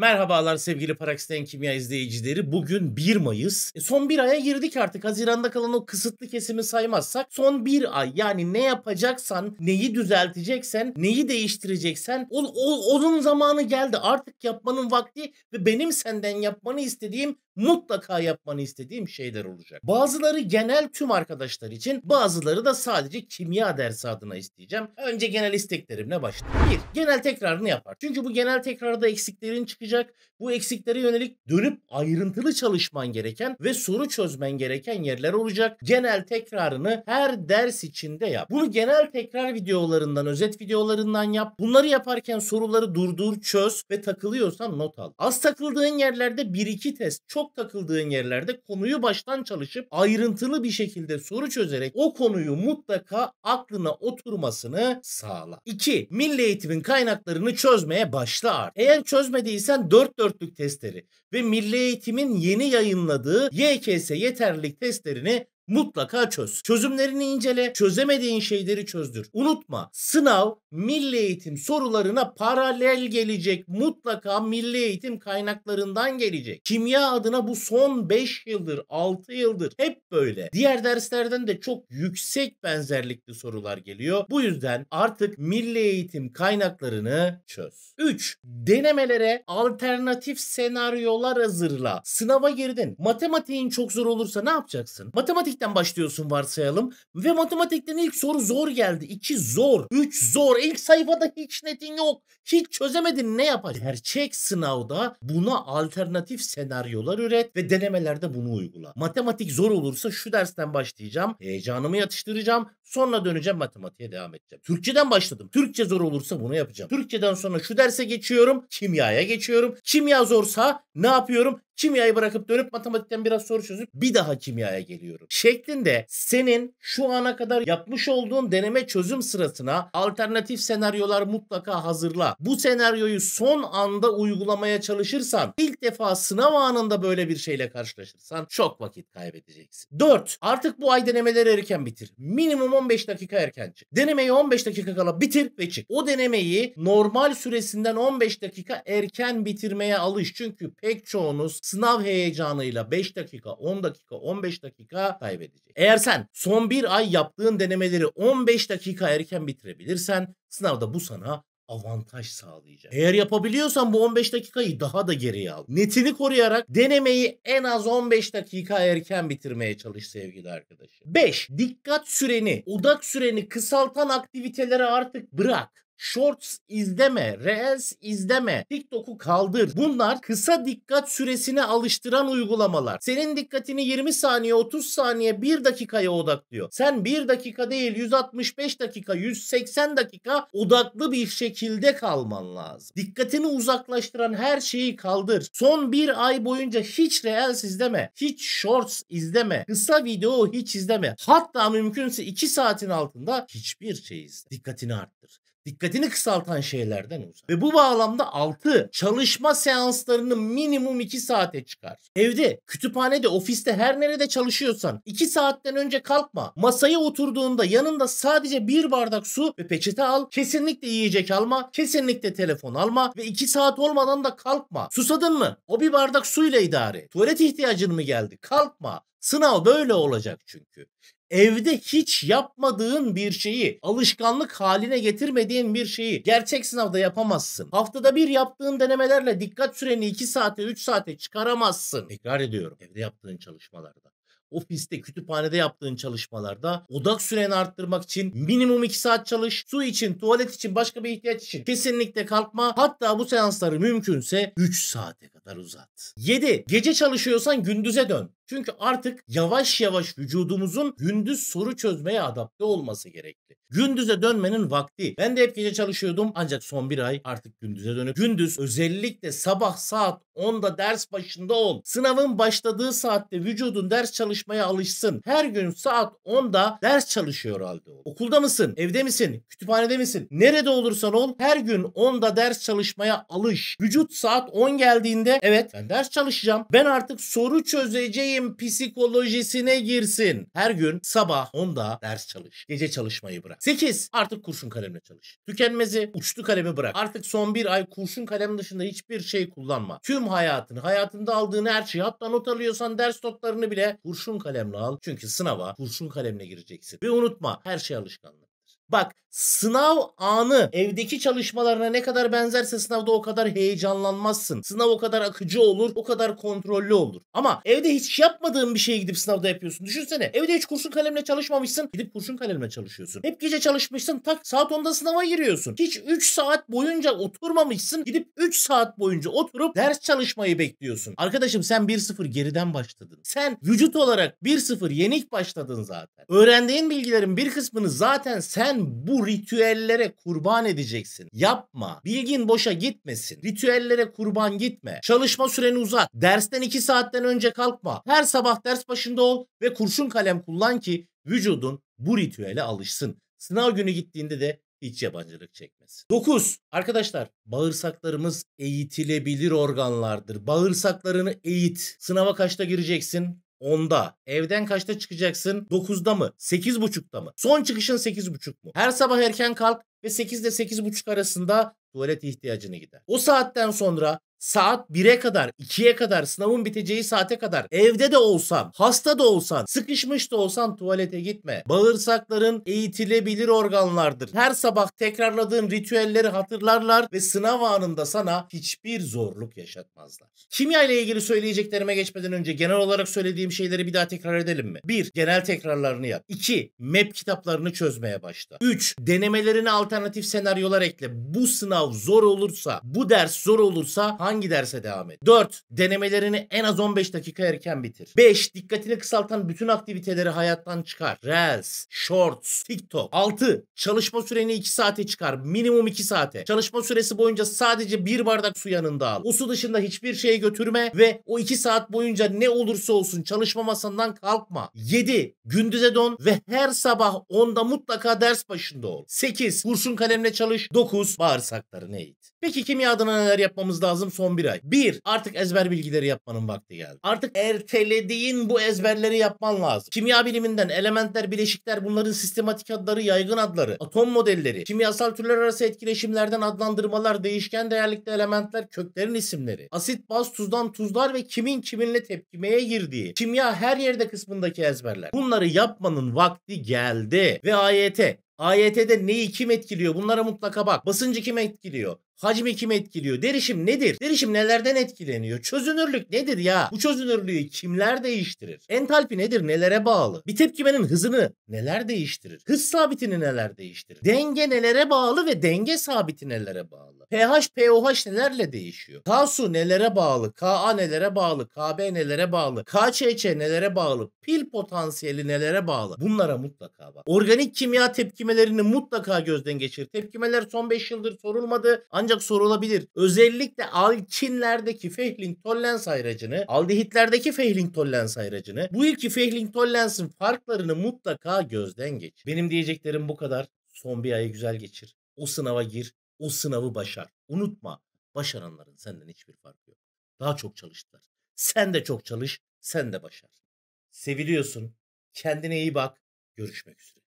Merhabalar sevgili Paraksiten Kimya izleyicileri. Bugün 1 Mayıs. E, son bir aya girdik artık. Haziranda kalan o kısıtlı kesimi saymazsak son bir ay yani ne yapacaksan, neyi düzelteceksen, neyi değiştireceksen o, o, onun zamanı geldi. Artık yapmanın vakti ve benim senden yapmanı istediğim mutlaka yapmanı istediğim şeyler olacak. Bazıları genel tüm arkadaşlar için, bazıları da sadece kimya dersi adına isteyeceğim. Önce genel isteklerimle başlayayım. bir Genel tekrarını yapar. Çünkü bu genel tekrarda eksiklerin çıkacağı başlayacak. Bu eksiklere yönelik dönüp ayrıntılı çalışman gereken ve soru çözmen gereken yerler olacak. Genel tekrarını her ders içinde yap. Bunu genel tekrar videolarından, özet videolarından yap. Bunları yaparken soruları durdur, çöz ve takılıyorsan not al. Az takıldığın yerlerde 1-2 test, çok takıldığın yerlerde konuyu baştan çalışıp ayrıntılı bir şekilde soru çözerek o konuyu mutlaka aklına oturmasını sağla. 2. Milli eğitimin kaynaklarını çözmeye başla artık. Eğer çözmediysen yayınlanan dört dörtlük testleri ve Milli Eğitim'in yeni yayınladığı YKS yeterlilik testlerini Mutlaka çöz. Çözümlerini incele, çözemediğin şeyleri çözdür. Unutma, sınav milli eğitim sorularına paralel gelecek. Mutlaka milli eğitim kaynaklarından gelecek. Kimya adına bu son 5 yıldır, 6 yıldır hep böyle. Diğer derslerden de çok yüksek benzerlikli sorular geliyor. Bu yüzden artık milli eğitim kaynaklarını çöz. 3. Denemelere alternatif senaryolar hazırla. Sınava girdin. Matematiğin çok zor olursa ne yapacaksın? Matematik matematikten başlıyorsun varsayalım. Ve matematikten ilk soru zor geldi. 2 zor. 3 zor. İlk sayfada hiç netin yok. Hiç çözemedin ne yapar? Gerçek sınavda buna alternatif senaryolar üret ve denemelerde bunu uygula. Matematik zor olursa şu dersten başlayacağım. Heyecanımı yatıştıracağım. Sonra döneceğim matematiğe devam edeceğim. Türkçeden başladım. Türkçe zor olursa bunu yapacağım. Türkçeden sonra şu derse geçiyorum. Kimyaya geçiyorum. Kimya zorsa ne yapıyorum? Kimyayı bırakıp dönüp matematikten biraz soru çözüp bir daha kimyaya geliyorum. Şeklinde senin şu ana kadar yapmış olduğun deneme çözüm sırasına alternatif senaryolar mutlaka hazırla. Bu senaryoyu son anda uygulamaya çalışırsan ilk defa sınav anında böyle bir şeyle karşılaşırsan çok vakit kaybedeceksin. 4. Artık bu ay denemeleri erken bitir. Minimum 15 dakika erken çık. Denemeyi 15 dakika kala bitir ve çık. O denemeyi normal süresinden 15 dakika erken bitirmeye alış. Çünkü pek çoğunuz sınav heyecanıyla 5 dakika, 10 dakika, 15 dakika kaybedecek. Eğer sen son bir ay yaptığın denemeleri 15 dakika erken bitirebilirsen sınavda bu sana avantaj sağlayacak. Eğer yapabiliyorsan bu 15 dakikayı daha da geriye al. Netini koruyarak denemeyi en az 15 dakika erken bitirmeye çalış sevgili arkadaşım. 5. Dikkat süreni, odak süreni kısaltan aktiviteleri artık bırak. Shorts izleme, Reels izleme, TikTok'u kaldır. Bunlar kısa dikkat süresine alıştıran uygulamalar. Senin dikkatini 20 saniye, 30 saniye, 1 dakikaya odaklıyor. Sen 1 dakika değil 165 dakika, 180 dakika odaklı bir şekilde kalman lazım. Dikkatini uzaklaştıran her şeyi kaldır. Son bir ay boyunca hiç Reels izleme, hiç Shorts izleme, kısa video hiç izleme. Hatta mümkünse 2 saatin altında hiçbir şey izle. Dikkatini arttır dikkatini kısaltan şeylerden uzak. Ve bu bağlamda 6 çalışma seanslarını minimum 2 saate çıkar. Evde, kütüphanede, ofiste her nerede çalışıyorsan 2 saatten önce kalkma. Masaya oturduğunda yanında sadece bir bardak su ve peçete al. Kesinlikle yiyecek alma, kesinlikle telefon alma ve 2 saat olmadan da kalkma. Susadın mı? O bir bardak suyla idare. Tuvalet ihtiyacın mı geldi? Kalkma. Sınav böyle olacak çünkü evde hiç yapmadığın bir şeyi, alışkanlık haline getirmediğin bir şeyi gerçek sınavda yapamazsın. Haftada bir yaptığın denemelerle dikkat süreni 2 saate 3 saate çıkaramazsın. Tekrar ediyorum evde yaptığın çalışmalarda ofiste, kütüphanede yaptığın çalışmalarda odak süreni arttırmak için minimum 2 saat çalış. Su için, tuvalet için, başka bir ihtiyaç için kesinlikle kalkma. Hatta bu seansları mümkünse 3 saate kadar uzat. 7. Gece çalışıyorsan gündüze dön. Çünkü artık yavaş yavaş vücudumuzun gündüz soru çözmeye adapte olması gerekli. Gündüze dönmenin vakti. Ben de hep gece çalışıyordum ancak son bir ay artık gündüze dönüp gündüz özellikle sabah saat 10'da ders başında ol. Sınavın başladığı saatte vücudun ders çalış çalışmaya alışsın. Her gün saat 10'da ders çalışıyor halde o. Okulda mısın? Evde misin? Kütüphanede misin? Nerede olursan ol her gün 10'da ders çalışmaya alış. Vücut saat 10 geldiğinde evet ben ders çalışacağım. Ben artık soru çözeceğim psikolojisine girsin. Her gün sabah 10'da ders çalış. Gece çalışmayı bırak. 8. Artık kurşun kalemle çalış. Tükenmezi uçtu kalemi bırak. Artık son bir ay kurşun kalem dışında hiçbir şey kullanma. Tüm hayatını, hayatında aldığın her şeyi hatta not alıyorsan ders notlarını bile kurşun kurşun kalemle al. Çünkü sınava kurşun kalemle gireceksin. Ve unutma her şey alışkanlık. Bak sınav anı evdeki çalışmalarına ne kadar benzerse sınavda o kadar heyecanlanmazsın. Sınav o kadar akıcı olur, o kadar kontrollü olur. Ama evde hiç yapmadığın bir şeyi gidip sınavda yapıyorsun. Düşünsene evde hiç kurşun kalemle çalışmamışsın. Gidip kurşun kalemle çalışıyorsun. Hep gece çalışmışsın tak saat 10'da sınava giriyorsun. Hiç 3 saat boyunca oturmamışsın. Gidip 3 saat boyunca oturup ders çalışmayı bekliyorsun. Arkadaşım sen 1-0 geriden başladın. Sen vücut olarak 1-0 yenik başladın zaten. Öğrendiğin bilgilerin bir kısmını zaten sen bu ritüellere kurban edeceksin. Yapma. Bilgin boşa gitmesin. Ritüellere kurban gitme. Çalışma süreni uzat. Dersten 2 saatten önce kalkma. Her sabah ders başında ol ve kurşun kalem kullan ki vücudun bu ritüele alışsın. Sınav günü gittiğinde de hiç yabancılık çekmesin 9. Arkadaşlar bağırsaklarımız eğitilebilir organlardır. Bağırsaklarını eğit. Sınava kaçta gireceksin? 10'da. Evden kaçta çıkacaksın? 9'da mı? 8.30'da mı? Son çıkışın 8.30 mu? Her sabah erken kalk ve 8 ile 8.30 arasında tuvalet ihtiyacını gider. O saatten sonra saat 1'e kadar, 2'ye kadar, sınavın biteceği saate kadar evde de olsan, hasta da olsan, sıkışmış da olsan tuvalete gitme. Bağırsakların eğitilebilir organlardır. Her sabah tekrarladığın ritüelleri hatırlarlar ve sınav anında sana hiçbir zorluk yaşatmazlar. Kimya ile ilgili söyleyeceklerime geçmeden önce genel olarak söylediğim şeyleri bir daha tekrar edelim mi? 1. Genel tekrarlarını yap. 2. MEP kitaplarını çözmeye başla. 3. Denemelerine alternatif senaryolar ekle. Bu sınav zor olursa, bu ders zor olursa hangi derse devam et. 4. Denemelerini en az 15 dakika erken bitir. 5. Dikkatini kısaltan bütün aktiviteleri hayattan çıkar. Reels, Shorts, TikTok. 6. Çalışma süreni 2 saate çıkar. Minimum 2 saate. Çalışma süresi boyunca sadece bir bardak su yanında al. O su dışında hiçbir şey götürme ve o 2 saat boyunca ne olursa olsun çalışma masandan kalkma. 7. Gündüze don ve her sabah onda mutlaka ders başında ol. 8. Kurşun kalemle çalış. 9. Bağırsaklarını eğit. Peki kimya adına neler yapmamız lazım son bir ay? Bir, artık ezber bilgileri yapmanın vakti geldi. Artık ertelediğin bu ezberleri yapman lazım. Kimya biliminden elementler, bileşikler, bunların sistematik adları, yaygın adları, atom modelleri, kimyasal türler arası etkileşimlerden adlandırmalar, değişken değerlikte elementler, köklerin isimleri, asit, baz, tuzdan tuzlar ve kimin kiminle tepkimeye girdiği, kimya her yerde kısmındaki ezberler. Bunları yapmanın vakti geldi ve AYT AYT'de neyi kim etkiliyor? Bunlara mutlaka bak. Basıncı kim etkiliyor? Hacmi kim etkiliyor? Derişim nedir? Derişim nelerden etkileniyor? Çözünürlük nedir ya? Bu çözünürlüğü kimler değiştirir? Entalpi nedir? Nelere bağlı? Bir tepkimenin hızını neler değiştirir? Hız sabitini neler değiştirir? Denge nelere bağlı ve denge sabiti nelere bağlı? pH, POH nelerle değişiyor? Kasu nelere bağlı? Ka nelere bağlı? KB nelere bağlı? KÇÇ nelere bağlı? Pil potansiyeli nelere bağlı? Bunlara mutlaka bak. Organik kimya tepkimelerini mutlaka gözden geçir. Tepkimeler son 5 yıldır sorulmadı. Ancak ancak sorulabilir. Özellikle alkinlerdeki fehling tollens ayracını, aldehitlerdeki fehling tollens ayracını, bu iki fehling tollensin farklarını mutlaka gözden geç. Benim diyeceklerim bu kadar. Son bir ayı güzel geçir. O sınava gir. O sınavı başar. Unutma başaranların senden hiçbir farkı yok. Daha çok çalıştılar. Sen de çok çalış. Sen de başar. Seviliyorsun. Kendine iyi bak. Görüşmek üzere.